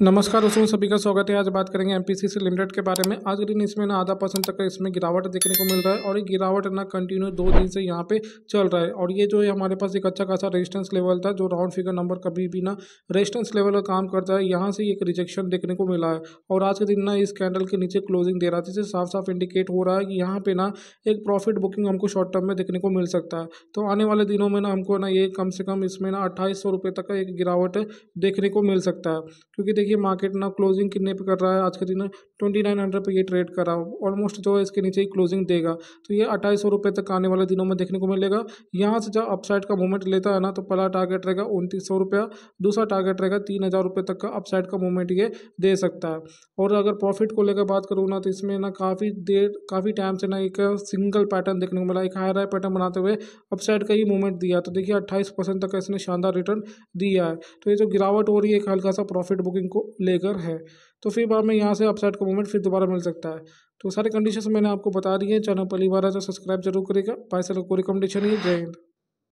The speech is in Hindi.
नमस्कार दोस्तों सभी का स्वागत है आज बात करेंगे एमपीसीसी लिमिटेड के बारे में आज के दिन इसमें ना आधा परसेंट तक इसमें गिरावट देखने को मिल रहा है और ये गिरावट ना कंटिन्यू दो दिन से यहाँ पे चल रहा है और ये जो है हमारे पास एक अच्छा खासा रेजिस्टेंस लेवल था जो राउंड फिगर नंबर कभी भी ना रेजिस्टेंस लेवल का काम करता है यहाँ से एक रिजेक्शन देखने को मिला है और आज के दिन ना इस कैंडल के नीचे क्लोजिंग दे रहा था जिससे साफ साफ इंडिकेट हो रहा है कि यहाँ पे ना एक प्रॉफिट बुकिंग हमको शॉर्ट टर्म में देखने को मिल सकता है तो आने वाले दिनों में ना हमको ना ये कम से कम इसमें ना अट्ठाईस सौ तक का एक गिरावट देखने को मिल सकता है क्योंकि देखिए मार्केट ना क्लोजिंग कितने पे कर रहा है आज के दिन ट्वेंटी नाइन हंड्रेड पर ये ट्रेड कर रहा है ऑलमोस्ट जो है इसके नीचे ही क्लोजिंग देगा तो ये अट्ठाईस सौ रुपये तक आने वाले दिनों में देखने को मिलेगा यहाँ से जब अपसाइड का मूवमेंट लेता है ना तो पहला टारगेट रहेगा उनतीस सौ रुपया दूसरा टारगेट रहेगा तीन हज़ार रुपये तक का अपसाइड का मूवमेंट ये दे सकता है और अगर प्रॉफिट को लेकर बात करूँ ना तो इसमें ना काफ़ी देर काफ़ी टाइम से ना एक सिंगल पैटर्न देखने को मिला एक हाई राय पैटर्न बनाते हुए अपसाइड का ही मूवमेंट दिया तो देखिए अट्ठाईस परसेंट तक इसने शानदार रिटर्न दिया है तो ये जो गिरावट हो रही है एक हल्का सा प्रॉफिट बुकिंग को लेकर है तो फिर बाद में यहाँ से अपसाइड का मूवमेंट फिर दोबारा मिल सकता है तो सारे कंडीशन मैंने आपको बता दिए चैनल पहली बार तो है तो सब्सक्राइब जरूर करेगा पाए सर को रिकमेंडेशन ही जय हिंद